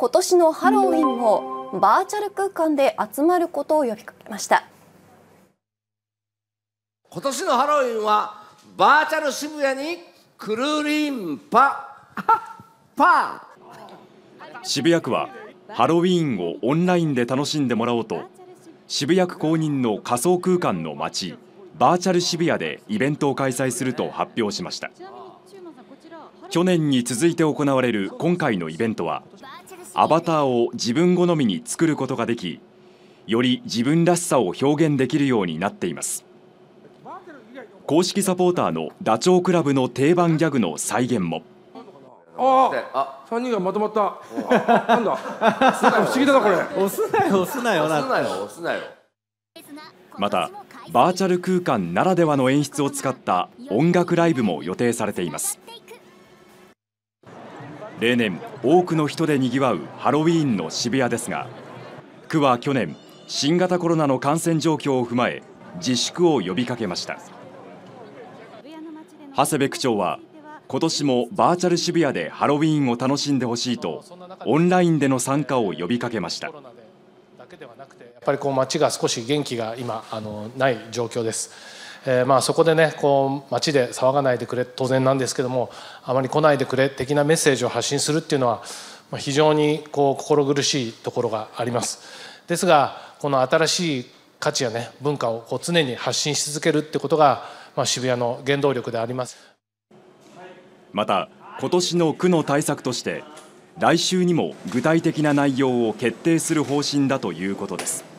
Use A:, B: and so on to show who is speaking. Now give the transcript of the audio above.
A: 今年のハロウィンもバーチャル空間で集まることを呼びかけました今年のハロウィンはバーチャル渋谷にくるりんぱパ渋谷区はハロウィーンをオンラインで楽しんでもらおうと渋谷区公認の仮想空間の街バーチャル渋谷でイベントを開催すると発表しました去年に続いて行われる今回のイベントはアバターを自分好みに作ることができより自分らしさを表現できるようになっています公式サポーターのダチョウ倶楽部の定番ギャグの再現も
B: ああ三人がまとまったなんだ不思議だなこれ押すなよ押すなよ押すなよ押すなよ
A: またバーチャル空間ならではの演出を使った音楽ライブも予定されています例年多くの人でにぎわうハロウィーンの渋谷ですが区は去年新型コロナの感染状況を踏まえ自粛を呼びかけました長谷部区長は今年もバーチャル渋谷でハロウィーンを楽しんでほしいとオンラインでの参加を呼びかけましたやっ
B: ぱりこう街が少し元気が今あのない状況ですえー、まあそこでねこう街で騒がないでくれ当然なんですけどもあまり来ないでくれ的なメッセージを発信するっていうのは非常にこう心苦しいところがあります。ですがこの新しい価値やね文化をこう常に発信し続けるってことが、まあ、渋谷の原動力であります。
A: また今年の区の対策として来週にも具体的な内容を決定する方針だということです。